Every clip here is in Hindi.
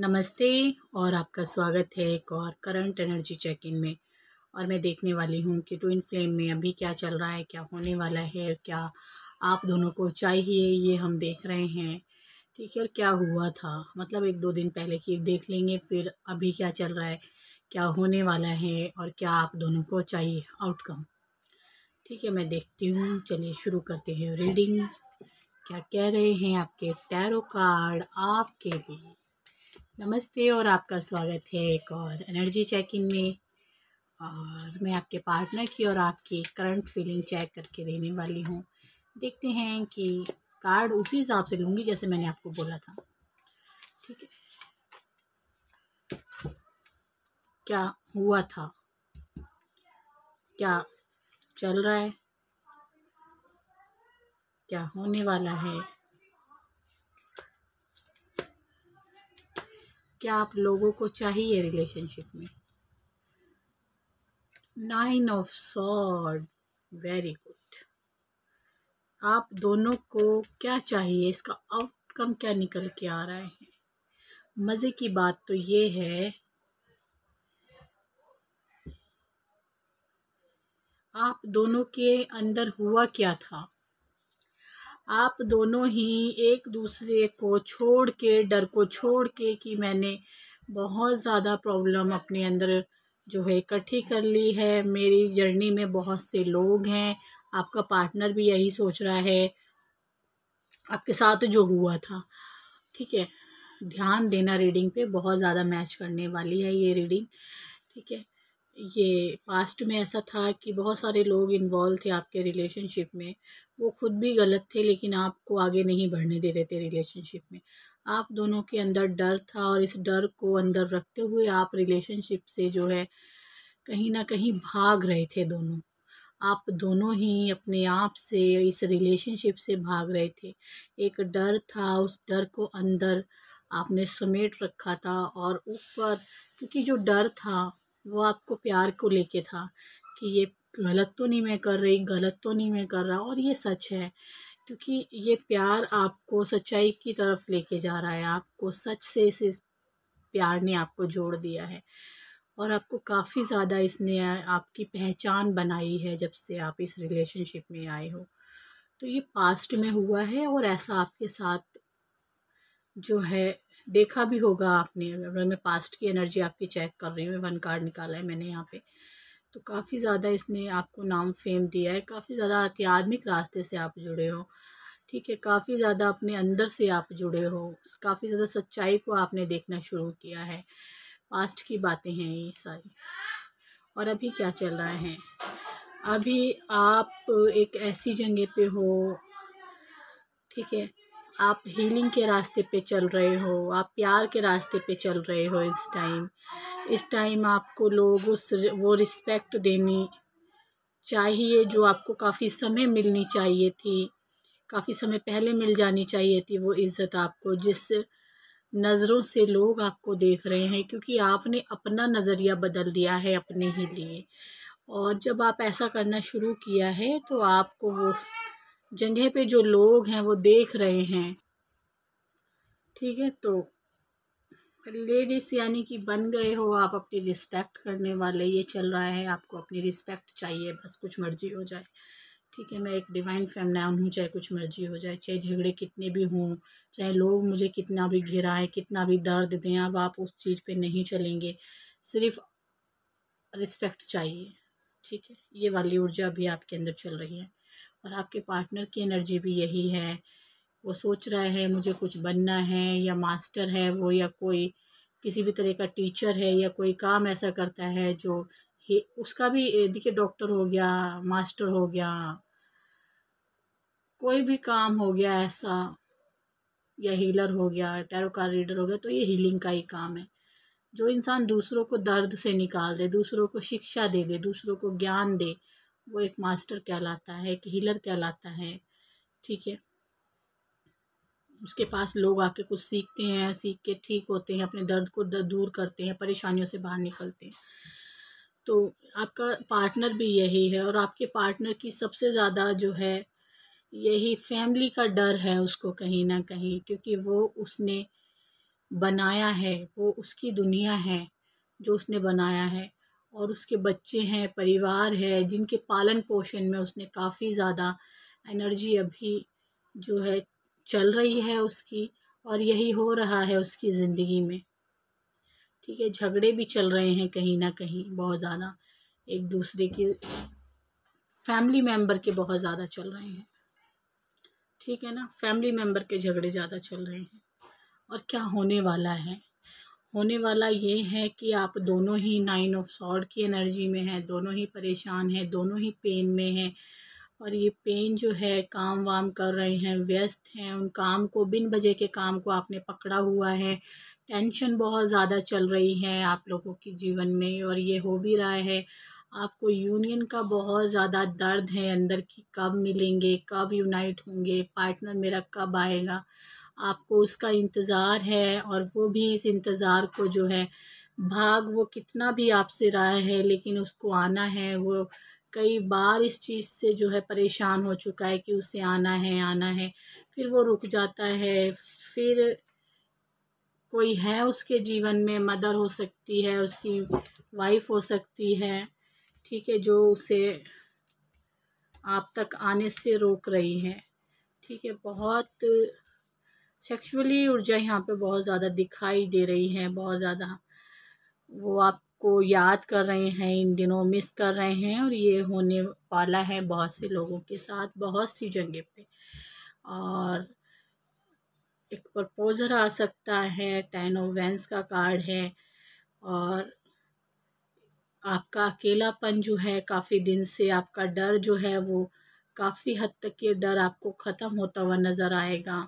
नमस्ते और आपका स्वागत है एक और करंट एनर्जी चेक इन में और मैं देखने वाली हूँ कि ट्विन फ्लेम में अभी क्या चल रहा है क्या होने वाला है क्या आप दोनों को चाहिए ये हम देख रहे हैं ठीक है और क्या हुआ था मतलब एक दो दिन पहले की देख लेंगे फिर अभी क्या चल रहा है क्या होने वाला है और क्या आप दोनों को चाहिए आउटकम ठीक है मैं देखती हूँ चलिए शुरू करते हैं रीडिंग क्या कह रहे हैं आपके टैरो कार्ड आपके लिए नमस्ते और आपका स्वागत है एक और एनर्जी चेक इन में और मैं आपके पार्टनर की और आपकी करंट फीलिंग चेक करके रहने वाली हूँ देखते हैं कि कार्ड उसी हिसाब से लूँगी जैसे मैंने आपको बोला था ठीक है क्या हुआ था क्या चल रहा है क्या होने वाला है क्या आप लोगों को चाहिए रिलेशनशिप में nine of sword very good आप दोनों को क्या चाहिए इसका आउटकम क्या निकल के आ रहा है मज़े की बात तो ये है आप दोनों के अंदर हुआ क्या था आप दोनों ही एक दूसरे को छोड़ के डर को छोड़ के कि मैंने बहुत ज़्यादा प्रॉब्लम अपने अंदर जो है इकट्ठी कर ली है मेरी जर्नी में बहुत से लोग हैं आपका पार्टनर भी यही सोच रहा है आपके साथ जो हुआ था ठीक है ध्यान देना रीडिंग पे बहुत ज़्यादा मैच करने वाली है ये रीडिंग ठीक है ये पास्ट में ऐसा था कि बहुत सारे लोग इन्वॉल्व थे आपके रिलेशनशिप में वो खुद भी गलत थे लेकिन आपको आगे नहीं बढ़ने दे रहे थे रिलेशनशिप में आप दोनों के अंदर डर था और इस डर को अंदर रखते हुए आप रिलेशनशिप से जो है कहीं ना कहीं भाग रहे थे दोनों आप दोनों ही अपने आप से इस रिलेशनशिप से भाग रहे थे एक डर था उस डर को अंदर आपने समेट रखा था और ऊपर क्योंकि जो डर था वो आपको प्यार को लेके था कि ये गलत तो नहीं मैं कर रही गलत तो नहीं मैं कर रहा और ये सच है क्योंकि ये प्यार आपको सच्चाई की तरफ लेके जा रहा है आपको सच से इस, इस प्यार ने आपको जोड़ दिया है और आपको काफ़ी ज़्यादा इसने आपकी पहचान बनाई है जब से आप इस रिलेशनशिप में आए हो तो ये पास्ट में हुआ है और ऐसा आपके साथ जो है देखा भी होगा आपने अगर मैं पास्ट की एनर्जी आपकी चेक कर रही हूँ वन कार्ड निकाला है मैंने यहाँ पे तो काफ़ी ज़्यादा इसने आपको नाम फेम दिया है काफ़ी ज़्यादा आध्यात्मिक रास्ते से आप जुड़े हो ठीक है काफ़ी ज़्यादा अपने अंदर से आप जुड़े हो काफ़ी ज़्यादा सच्चाई को आपने देखना शुरू किया है पास्ट की बातें हैं ये सारी और अभी क्या चल रहा है अभी आप एक ऐसी जगह पे हो ठीक है आप हीलिंग के रास्ते पे चल रहे हो आप प्यार के रास्ते पे चल रहे हो इस टाइम इस टाइम आपको लोग उस वो रिस्पेक्ट देनी चाहिए जो आपको काफ़ी समय मिलनी चाहिए थी काफ़ी समय पहले मिल जानी चाहिए थी वो इज़्ज़त आपको जिस नज़रों से लोग आपको देख रहे हैं क्योंकि आपने अपना नज़रिया बदल दिया है अपने ही लिए और जब आप ऐसा करना शुरू किया है तो आपको वो जगह पे जो लोग हैं वो देख रहे हैं ठीक है तो लेडीज यानी कि बन गए हो आप अपनी रिस्पेक्ट करने वाले ये चल रहा है आपको अपनी रिस्पेक्ट चाहिए बस कुछ मर्जी हो जाए ठीक है मैं एक डिवाइन फेमनाम हूँ चाहे कुछ मर्जी हो जाए चाहे झगड़े कितने भी हों चाहे लोग मुझे कितना भी घिराए कितना भी दर्द दें अब आप उस चीज़ पे नहीं चलेंगे सिर्फ रिस्पेक्ट चाहिए ठीक है ये वाली ऊर्जा भी आपके अंदर चल रही है और आपके पार्टनर की एनर्जी भी यही है वो सोच रहा है मुझे कुछ बनना है या मास्टर है वो या कोई किसी भी तरह का टीचर है या कोई काम ऐसा करता है जो उसका भी देखिए डॉक्टर हो गया मास्टर हो गया कोई भी काम हो गया ऐसा या हीलर हो गया टैरो रीडर हो गया तो ये हीलिंग का ही काम है जो इंसान दूसरों को दर्द से निकाल दे दूसरों को शिक्षा दे दे दूसरों को ज्ञान दे वो एक मास्टर कहलाता है एक हीलर कहलाता है ठीक है उसके पास लोग आके कुछ सीखते हैं सीख के ठीक होते हैं अपने दर्द को दर्द दूर करते हैं परेशानियों से बाहर निकलते हैं तो आपका पार्टनर भी यही है और आपके पार्टनर की सबसे ज़्यादा जो है यही फैमिली का डर है उसको कहीं ना कहीं क्योंकि वो उसने बनाया है वो उसकी दुनिया है जो उसने बनाया है और उसके बच्चे हैं परिवार है जिनके पालन पोषण में उसने काफ़ी ज़्यादा एनर्जी अभी जो है चल रही है उसकी और यही हो रहा है उसकी ज़िंदगी में ठीक है झगड़े भी चल रहे हैं कहीं ना कहीं बहुत ज़्यादा एक दूसरे के फैमिली मेम्बर के बहुत ज़्यादा चल रहे हैं ठीक है ना फैमिली मेम्बर के झगड़े ज़्यादा चल रहे हैं और क्या होने वाला है होने वाला ये है कि आप दोनों ही नाइन ऑफ सॉर्ड की एनर्जी में हैं दोनों ही परेशान हैं दोनों ही पेन में हैं और ये पेन जो है काम वाम कर रहे हैं व्यस्त हैं उन काम को बिन बजे के काम को आपने पकड़ा हुआ है टेंशन बहुत ज़्यादा चल रही है आप लोगों के जीवन में और ये हो भी रहा है आपको यूनियन का बहुत ज़्यादा दर्द है अंदर की कब मिलेंगे कब यूनाइट होंगे पार्टनर मेरा कब आएगा आपको उसका इंतज़ार है और वो भी इस इंतज़ार को जो है भाग वो कितना भी आपसे रहा है लेकिन उसको आना है वो कई बार इस चीज़ से जो है परेशान हो चुका है कि उसे आना है आना है फिर वो रुक जाता है फिर कोई है उसके जीवन में मदर हो सकती है उसकी वाइफ हो सकती है ठीक है जो उसे आप तक आने से रोक रही है ठीक है बहुत सेक्सुअली ऊर्जा यहाँ पे बहुत ज़्यादा दिखाई दे रही है बहुत ज़्यादा वो आपको याद कर रहे हैं इन दिनों मिस कर रहे हैं और ये होने वाला है बहुत से लोगों के साथ बहुत सी जगह पे और एक प्रपोज़र आ सकता है टेन ओवेंस का कार्ड है और आपका अकेलापन जो है काफ़ी दिन से आपका डर जो है वो काफ़ी हद तक ये डर आपको ख़त्म होता हुआ नज़र आएगा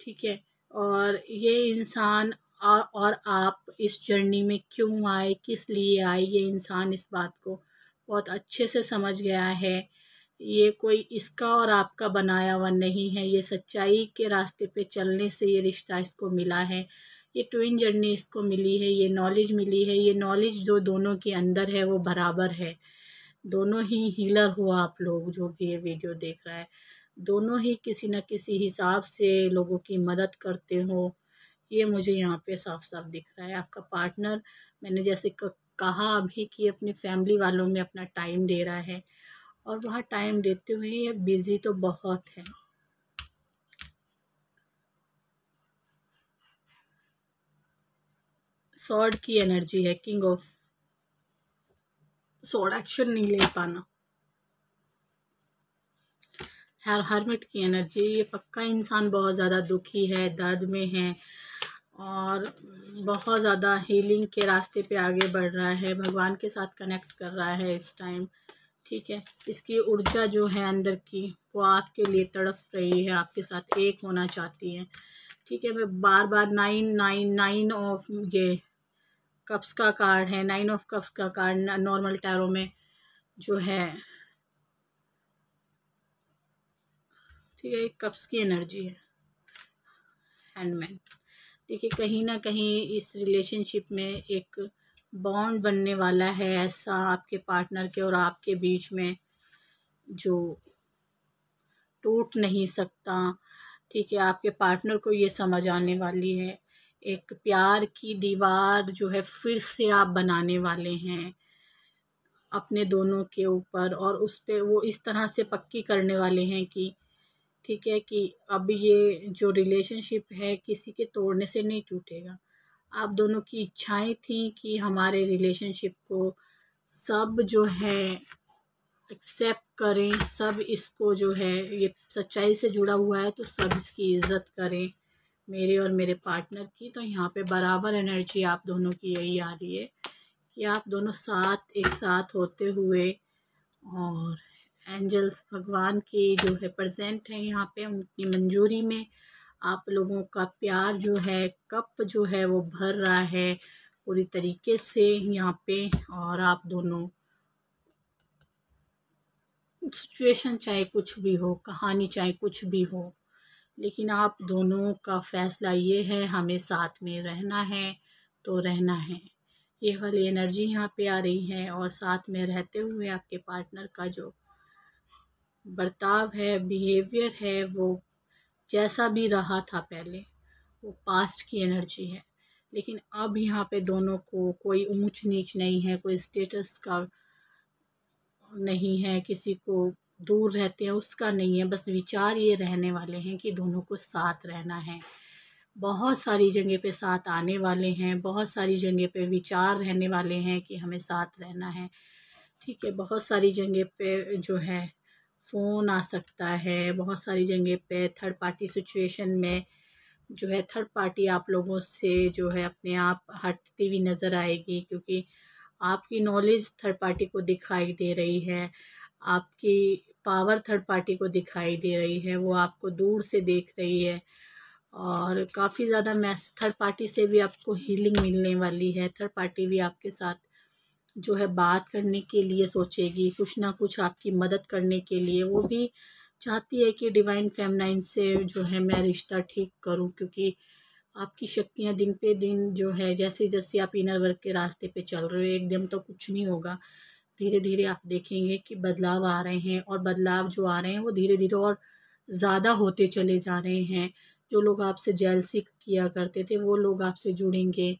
ठीक है और ये इंसान और, आप इस जर्नी में क्यों आए किस लिए आए ये इंसान इस बात को बहुत अच्छे से समझ गया है ये कोई इसका और आपका बनाया हुआ नहीं है ये सच्चाई के रास्ते पे चलने से ये रिश्ता इसको मिला है ये ट्विन जर्नी इसको मिली है ये नॉलेज मिली है ये नॉलेज जो दोनों के अंदर है वो बराबर है दोनों ही हीलर हो आप लोग जो भी ये वीडियो देख रहा है दोनों ही किसी न किसी हिसाब से लोगों की मदद करते हो ये मुझे यहाँ पे साफ साफ दिख रहा है आपका पार्टनर मैंने जैसे कहा अभी कि अपनी फैमिली वालों में अपना टाइम दे रहा है और वह टाइम देते हुए ये बिज़ी तो बहुत है सॉर्ड की एनर्जी है किंग ऑफ सॉर्ड एक्शन नहीं ले पाना हर हर्मिट की एनर्जी ये पक्का इंसान बहुत ज़्यादा दुखी है दर्द में है और बहुत ज़्यादा हीलिंग के रास्ते पे आगे बढ़ रहा है भगवान के साथ कनेक्ट कर रहा है इस टाइम ठीक है इसकी ऊर्जा जो है अंदर की वो आपके लिए तड़प रही है आपके साथ एक होना चाहती है ठीक है मैं बार बार नाइन नाइन नाइन ऑफ ये कप्स का कार्ड है नाइन ऑफ कप्स का कार्ड नॉर्मल टैरों में जो है ठीक है कप्स की एनर्जी है हैंडमैन देखिए कहीं ना कहीं इस रिलेशनशिप में एक बॉन्ड बनने वाला है ऐसा आपके पार्टनर के और आपके बीच में जो टूट नहीं सकता ठीक है आपके पार्टनर को ये समझ आने वाली है एक प्यार की दीवार जो है फिर से आप बनाने वाले हैं अपने दोनों के ऊपर और उस पर वो इस तरह से पक्की करने वाले हैं कि ठीक है कि अब ये जो रिलेशनशिप है किसी के तोड़ने से नहीं टूटेगा आप दोनों की इच्छाएं थी कि हमारे रिलेशनशिप को सब जो है एक्सेप्ट करें सब इसको जो है ये सच्चाई से जुड़ा हुआ है तो सब इसकी इज्जत करें मेरे और मेरे पार्टनर की तो यहाँ पे बराबर एनर्जी आप दोनों की यही आ रही है कि आप दोनों साथ एक साथ होते हुए और एंजल्स भगवान के जो है प्रजेंट हैं यहाँ पे उनकी मंजूरी में आप लोगों का प्यार जो है कप जो है वो भर रहा है पूरी तरीके से यहाँ पे और आप दोनों सिचुएशन चाहे कुछ भी हो कहानी चाहे कुछ भी हो लेकिन आप दोनों का फैसला ये है हमें साथ में रहना है तो रहना है ये वाली एनर्जी यहाँ पे आ रही है और साथ में रहते हुए आपके पार्टनर का जो बर्ताव है बिहेवियर है वो जैसा भी रहा था पहले वो पास्ट की एनर्जी है लेकिन अब यहाँ पे दोनों को कोई ऊंच नीच नहीं है कोई स्टेटस का नहीं है किसी को दूर रहते हैं उसका नहीं है बस विचार ये रहने वाले हैं कि दोनों को साथ रहना है बहुत सारी जगह पे साथ आने वाले हैं बहुत सारी जगह पे विचार रहने वाले हैं कि हमें साथ रहना है ठीक है बहुत सारी जगह पे जो है फ़ोन आ सकता है बहुत सारी जगह पे थर्ड पार्टी सिचुएशन में जो है थर्ड पार्टी आप लोगों से जो है अपने आप हटती हुई नज़र आएगी क्योंकि आपकी नॉलेज थर्ड पार्टी को दिखाई दे रही है आपकी पावर थर्ड पार्टी को दिखाई दे रही है वो आपको दूर से देख रही है और काफ़ी ज़्यादा मैस थर्ड पार्टी से भी आपको हीलिंग मिलने वाली है थर्ड पार्टी भी आपके साथ जो है बात करने के लिए सोचेगी कुछ ना कुछ आपकी मदद करने के लिए वो भी चाहती है कि डिवाइन फेमनाइन से जो है मैं रिश्ता ठीक करूं क्योंकि आपकी शक्तियां दिन पे दिन जो है जैसे जैसे आप इनर वर्क के रास्ते पे चल रहे हो एकदम तो कुछ नहीं होगा धीरे धीरे आप देखेंगे कि बदलाव आ रहे हैं और बदलाव जो आ रहे हैं वो धीरे धीरे और ज़्यादा होते चले जा रहे हैं जो लोग आपसे जेलसिक किया करते थे वो लोग आपसे जुड़ेंगे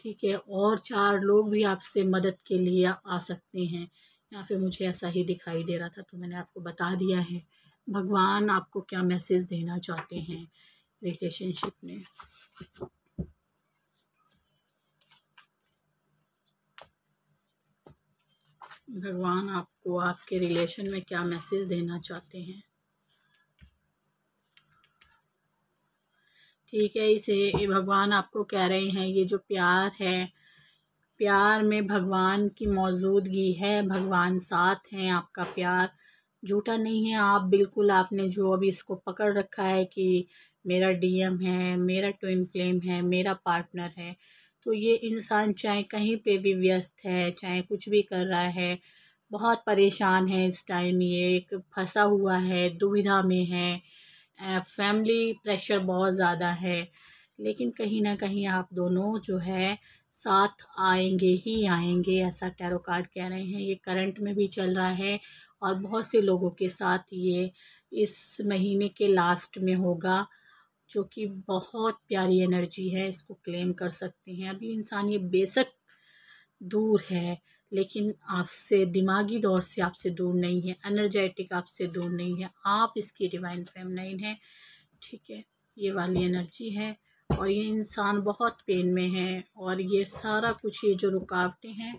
ठीक है और चार लोग भी आपसे मदद के लिए आ सकते हैं यहाँ पे मुझे ऐसा ही दिखाई दे रहा था तो मैंने आपको बता दिया है भगवान आपको क्या मैसेज देना चाहते हैं रिलेशनशिप में भगवान आपको आपके रिलेशन में क्या मैसेज देना चाहते हैं ठीक है इसे भगवान आपको कह रहे हैं ये जो प्यार है प्यार में भगवान की मौजूदगी है भगवान साथ हैं आपका प्यार झूठा नहीं है आप बिल्कुल आपने जो अभी इसको पकड़ रखा है कि मेरा डीएम है मेरा ट्विन फ्लेम है मेरा पार्टनर है तो ये इंसान चाहे कहीं पे भी व्यस्त है चाहे कुछ भी कर रहा है बहुत परेशान है इस टाइम ये एक फंसा हुआ है दुविधा में है फैमिली प्रेशर बहुत ज़्यादा है लेकिन कहीं ना कहीं आप दोनों जो है साथ आएंगे ही आएंगे ऐसा टैरो कार्ड कह रहे हैं ये करंट में भी चल रहा है और बहुत से लोगों के साथ ये इस महीने के लास्ट में होगा जो कि बहुत प्यारी एनर्जी है इसको क्लेम कर सकते हैं अभी इंसान ये बेशक दूर है लेकिन आपसे दिमागी दौर से आपसे दूर नहीं है एनर्जेटिक आपसे दूर नहीं है आप इसकी डिवाइन नहीं है ठीक है ये वाली एनर्जी है और ये इंसान बहुत पेन में है और ये सारा कुछ ये जो रुकावटें हैं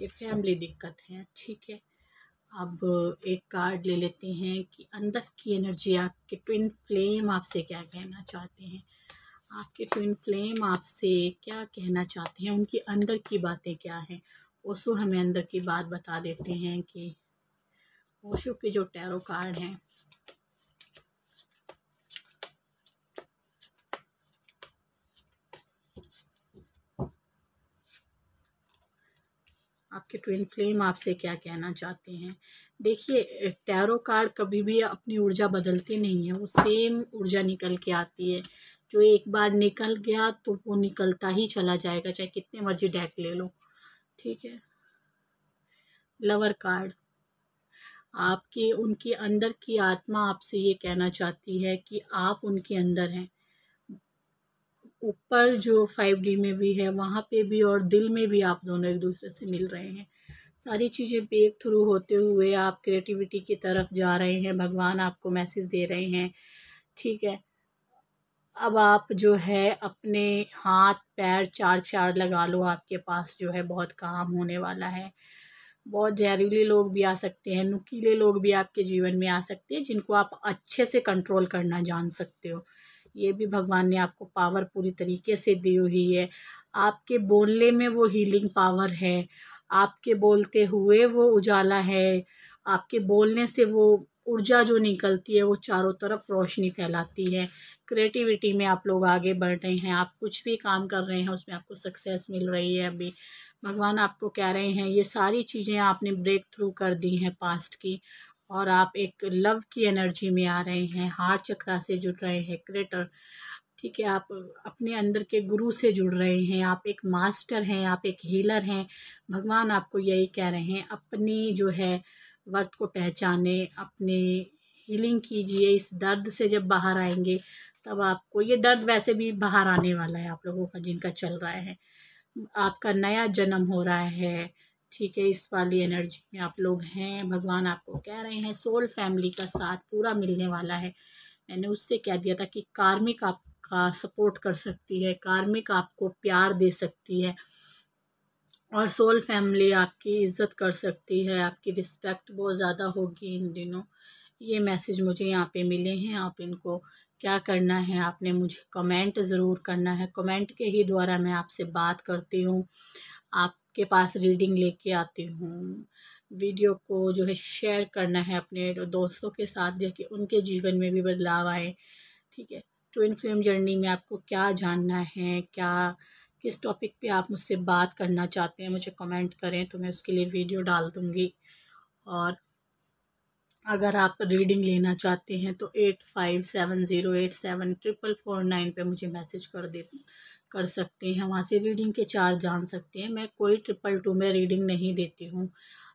ये फैमिली दिक्कत है ठीक है अब एक कार्ड ले लेते हैं कि अंदर की एनर्जी आपके ट्विन फ्लेम आपसे क्या कहना चाहते हैं आपके ट्विन फ्लेम आपसे क्या कहना चाहते हैं उनकी अंदर की बातें क्या हैं ओशो हमें अंदर की बात बता देते हैं कि ओशो के जो टैरो कार्ड हैं आपके ट्विन फ्लेम आपसे क्या कहना चाहते हैं देखिए टैरो कार्ड कभी भी अपनी ऊर्जा बदलती नहीं है वो सेम ऊर्जा निकल के आती है जो एक बार निकल गया तो वो निकलता ही चला जाएगा चाहे कितने मर्जी डेक ले लो ठीक है लवर कार्ड आपके उनके अंदर की आत्मा आपसे ये कहना चाहती है कि आप उनके अंदर हैं ऊपर जो फाइव डी में भी है वहाँ पे भी और दिल में भी आप दोनों एक दूसरे से मिल रहे हैं सारी चीज़ें बेक थ्रू होते हुए आप क्रिएटिविटी की तरफ जा रहे हैं भगवान आपको मैसेज दे रहे हैं ठीक है अब आप जो है अपने हाथ पैर चार चार लगा लो आपके पास जो है बहुत काम होने वाला है बहुत जहरीले लोग भी आ सकते हैं नुकीले लोग भी आपके जीवन में आ सकते हैं जिनको आप अच्छे से कंट्रोल करना जान सकते हो ये भी भगवान ने आपको पावर पूरी तरीके से दी हुई है आपके बोलने में वो हीलिंग पावर है आपके बोलते हुए वो उजाला है आपके बोलने से वो ऊर्जा जो निकलती है वो चारों तरफ रोशनी फैलाती है क्रिएटिविटी में आप लोग आगे बढ़ रहे हैं आप कुछ भी काम कर रहे हैं उसमें आपको सक्सेस मिल रही है अभी भगवान आपको कह रहे हैं ये सारी चीज़ें आपने ब्रेक थ्रू कर दी हैं पास्ट की और आप एक लव की एनर्जी में आ रहे हैं हार्ट चक्रा से जुड़ रहे हैं क्रेटर ठीक है आप अपने अंदर के गुरु से जुड़ रहे हैं आप एक मास्टर हैं आप एक हीलर हैं भगवान आपको यही कह रहे हैं अपनी जो है वर्थ को पहचाने अपने हीलिंग कीजिए इस दर्द से जब बाहर आएंगे तब आपको ये दर्द वैसे भी बाहर आने वाला है आप लोगों का जिनका चल रहा है आपका नया जन्म हो रहा है ठीक है इस वाली एनर्जी में आप लोग हैं भगवान आपको कह रहे हैं सोल फैमिली का साथ पूरा मिलने वाला है मैंने उससे कह दिया था कि कार्मिक आपका सपोर्ट कर सकती है कार्मिक आपको प्यार दे सकती है और सोल फैमिली आपकी इज़्ज़त कर सकती है आपकी रिस्पेक्ट बहुत ज़्यादा होगी इन दिनों ये मैसेज मुझे यहाँ पे मिले हैं आप इनको क्या करना है आपने मुझे कमेंट ज़रूर करना है कमेंट के ही द्वारा मैं आपसे बात करती हूँ आपके पास रीडिंग लेके आती हूँ वीडियो को जो है शेयर करना है अपने दोस्तों के साथ जो कि उनके जीवन में भी बदलाव आए ठीक है ट्विन तो फिल्म जर्नी में आपको क्या जानना है क्या किस टॉपिक पे आप मुझसे बात करना चाहते हैं मुझे कमेंट करें तो मैं उसके लिए वीडियो डाल दूँगी और अगर आप रीडिंग लेना चाहते हैं तो eight five seven zero eight seven triple four nine पर मुझे मैसेज कर दे कर सकते हैं वहाँ से रीडिंग के चार्ज जान सकते हैं मैं कोई ट्रिपल टू में रीडिंग नहीं देती हूँ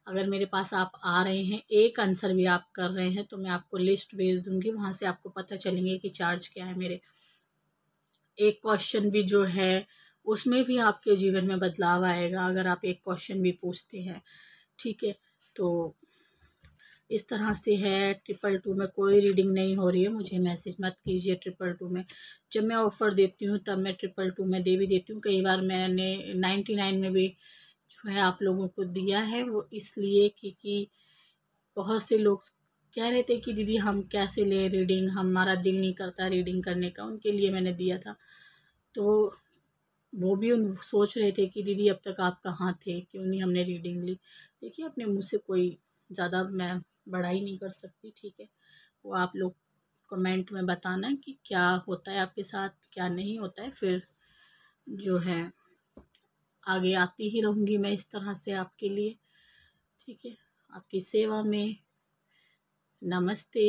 अगर मेरे पास आप आ रहे हैं एक आंसर भी आप कर रहे हैं तो मैं आपको लिस्ट भेज दूँगी वहाँ से आपको पता चलेंगे कि चार्ज क्या है मेरे एक क्वेश्चन भी जो है उसमें भी आपके जीवन में बदलाव आएगा अगर आप एक क्वेश्चन भी पूछते हैं ठीक है तो इस तरह से है ट्रिपल टू में कोई रीडिंग नहीं हो रही है मुझे मैसेज मत कीजिए ट्रिपल टू में जब मैं ऑफ़र देती हूँ तब मैं ट्रिपल टू में दे भी देती हूँ कई बार मैंने नाइन्टी नाइन में भी जो है आप लोगों को दिया है वो इसलिए क्योंकि बहुत से लोग कह रहे थे कि दीदी हम कैसे लें रीडिंग हमारा दिल नहीं करता रीडिंग करने का उनके लिए मैंने दिया था तो वो भी उन सोच रहे थे कि दीदी अब तक आप कहाँ थे क्यों नहीं हमने रीडिंग ली देखिए अपने मुँह से कोई ज़्यादा मैं बढ़ाई नहीं कर सकती ठीक है वो आप लोग कमेंट में बताना कि क्या होता है आपके साथ क्या नहीं होता है फिर जो है आगे आती ही रहूँगी मैं इस तरह से आपके लिए ठीक है आपकी सेवा में नमस्ते